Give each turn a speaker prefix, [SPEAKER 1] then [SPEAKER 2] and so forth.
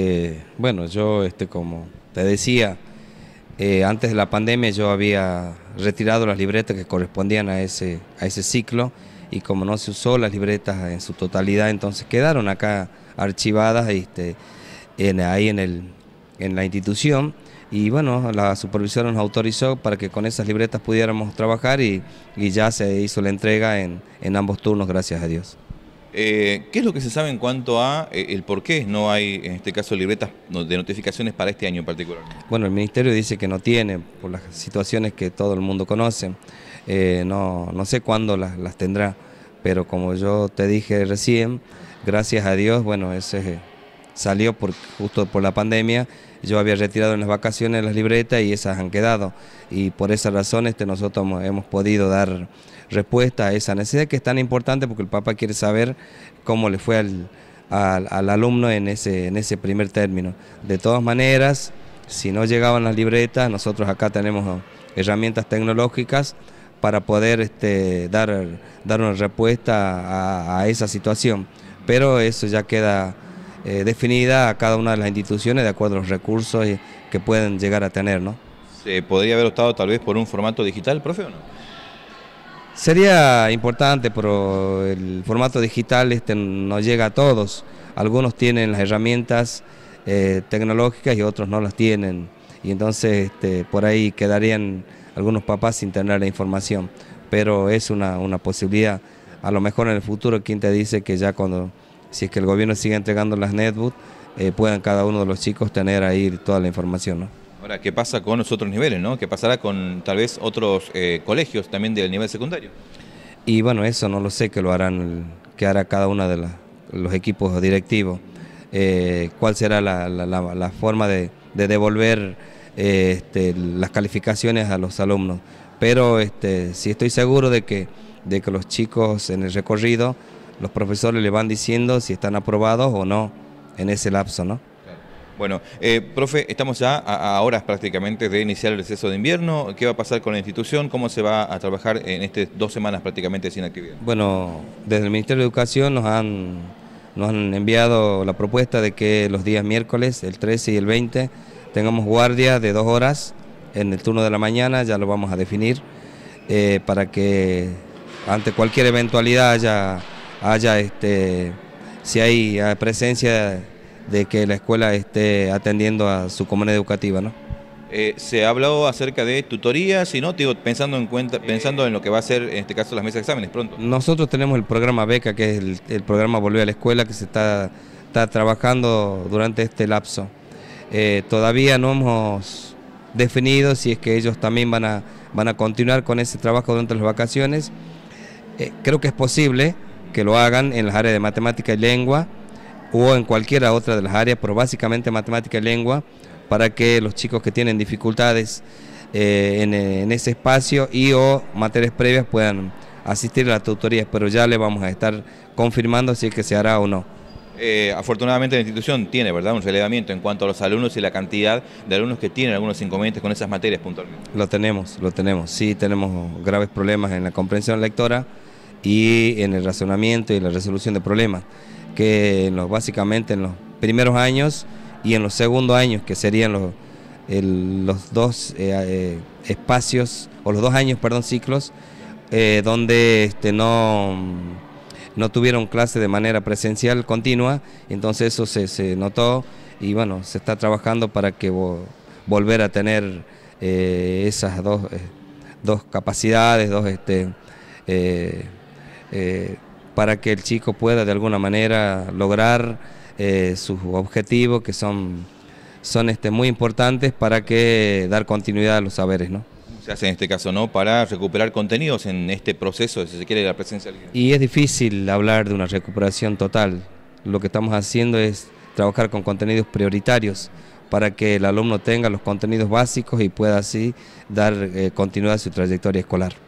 [SPEAKER 1] Eh, bueno, yo este, como te decía, eh, antes de la pandemia yo había retirado las libretas que correspondían a ese, a ese ciclo y como no se usó las libretas en su totalidad, entonces quedaron acá archivadas este, en, ahí en, en la institución y bueno, la supervisora nos autorizó para que con esas libretas pudiéramos trabajar y, ya se hizo la entrega en ambos turnos, gracias a Dios.
[SPEAKER 2] Eh, ¿Qué es lo que se sabe en cuanto a eh, el por qué no hay, en este caso, libretas de notificaciones para este año en particular?
[SPEAKER 1] Bueno, el Ministerio dice que no tiene, por las situaciones que todo el mundo conoce. Eh, no, no sé cuándo las, las tendrá, pero como yo te dije recién, gracias a Dios, bueno, ese es salió por, justo por la pandemia. Yo había retirado en las vacaciones las libretas y esas han quedado. Y por esa razón este, nosotros hemos, podido dar respuesta a esa necesidad que es tan importante porque el Papa quiere saber cómo le fue al, alumno en ese, en ese primer término. De todas maneras, si no llegaban las libretas, nosotros acá tenemos oh, herramientas tecnológicas para poder este, dar, una respuesta a esa situación. Pero eso ya queda eh, definida a cada una de las instituciones de acuerdo a los recursos que pueden llegar a tener. ¿no?
[SPEAKER 2] ¿Se podría haber optado tal vez por un formato digital, profe, o no?
[SPEAKER 1] Sería importante, pero el formato digital este no llega a todos. Algunos tienen las herramientas eh, tecnológicas y otros no las tienen. Y entonces este, por ahí quedarían algunos papás sin tener la información. Pero es una, una posibilidad. A lo mejor en el futuro, quien te dice que ya cuando si es que el gobierno sigue entregando las netbooks, eh, puedan cada uno de los chicos tener ahí toda la información. ¿no?
[SPEAKER 2] Ahora, ¿qué pasa con los otros niveles? ¿no? ¿Qué pasará con tal vez otros eh, colegios también del nivel secundario?
[SPEAKER 1] Y bueno, eso no lo sé, que lo harán, que hará cada uno de los equipos directivos. Eh, ¿Cuál será la, forma de, devolver este, las calificaciones a los alumnos? Pero este, sí estoy seguro de que, de que los chicos en el recorrido los profesores le van diciendo si están aprobados o no en ese lapso, ¿no?
[SPEAKER 2] Bueno, eh, profe, estamos ya a, horas prácticamente de iniciar el receso de invierno. ¿Qué va a pasar con la institución? ¿Cómo se va a trabajar en estas dos semanas prácticamente sin actividad?
[SPEAKER 1] Bueno, desde el Ministerio de Educación nos han, nos han enviado la propuesta de que los días miércoles, el 13 y el 20, tengamos guardia de dos horas en el turno de la mañana, ya lo vamos a definir, eh, para que ante cualquier eventualidad haya haya este, si hay eh, presencia de que la escuela esté atendiendo a su comunidad educativa, ¿no?
[SPEAKER 2] Eh, se ha hablado acerca de tutorías, ...y no, digo, pensando en cuenta, pensando en lo que va a ser en este caso las mesas de exámenes pronto.
[SPEAKER 1] Nosotros tenemos el programa Beca, que es el, programa Volver a la Escuela, que se está, trabajando durante este lapso. Eh, todavía no hemos definido si es que ellos también van a, van a continuar con ese trabajo durante las vacaciones. creo que es posible que lo hagan en las áreas de matemática y lengua o en cualquiera otra de las áreas, pero básicamente matemática y lengua, para que los chicos que tienen dificultades eh, eh, en, ese espacio y o materias previas puedan asistir a las tutorías, pero ya le vamos a estar confirmando si es que se hará o no.
[SPEAKER 2] Eh, afortunadamente la institución tiene ¿verdad? un relevamiento en cuanto a los alumnos y la cantidad de alumnos que tienen algunos inconvenientes con esas materias puntualmente.
[SPEAKER 1] Lo tenemos, lo tenemos. Sí, tenemos graves problemas en la comprensión lectora y en el razonamiento y la resolución de problemas, que básicamente en los primeros años y en los segundos años, que serían los, los dos eh, eh, espacios, o los dos años, perdón, ciclos, eh, donde este, no, no tuvieron clase de manera presencial continua, entonces eso se, notó y bueno, se está trabajando para que volver a tener esas dos, capacidades, dos... Este, eh, para que el chico pueda de alguna manera lograr eh, sus objetivos que son, son este, muy importantes para que dar continuidad a los saberes. ¿no?
[SPEAKER 2] Se hace en este caso, ¿no? Para recuperar contenidos en este proceso, si se quiere, de la presencia.
[SPEAKER 1] Y es difícil hablar de una recuperación total. Lo que estamos haciendo es trabajar con contenidos prioritarios para que el alumno tenga los contenidos básicos y pueda así dar eh, continuidad a su trayectoria escolar.